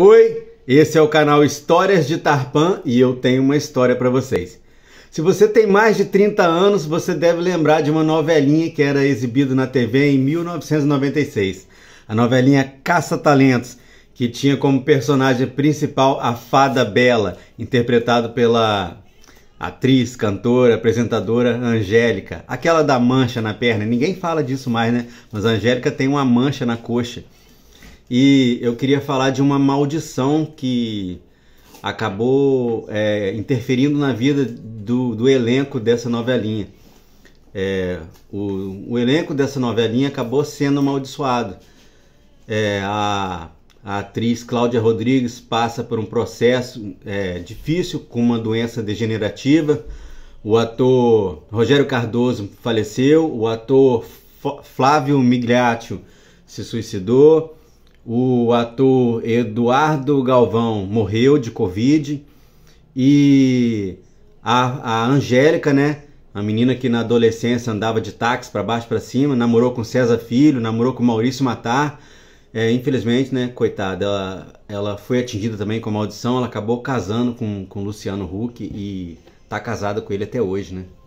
Oi, esse é o canal Histórias de Tarpan e eu tenho uma história para vocês. Se você tem mais de 30 anos, você deve lembrar de uma novelinha que era exibida na TV em 1996. A novelinha Caça Talentos, que tinha como personagem principal a Fada Bela, interpretado pela atriz, cantora, apresentadora Angélica. Aquela da mancha na perna, ninguém fala disso mais, né? Mas a Angélica tem uma mancha na coxa e eu queria falar de uma maldição que acabou é, interferindo na vida do, do elenco dessa novelinha. É, o, o, elenco dessa novelinha acabou sendo amaldiçoado. É, a, a, atriz Cláudia Rodrigues passa por um processo é, difícil com uma doença degenerativa. O ator Rogério Cardoso faleceu. O ator Flávio Migliaccio se suicidou. O ator Eduardo Galvão morreu de Covid. E a, a Angélica, né? A menina que na adolescência andava de táxi para baixo para cima, namorou com César Filho, namorou com Maurício Matar. É, infelizmente, né, coitada, ela, ela foi atingida também com maldição, ela acabou casando com, com Luciano Huck e tá casada com ele até hoje, né?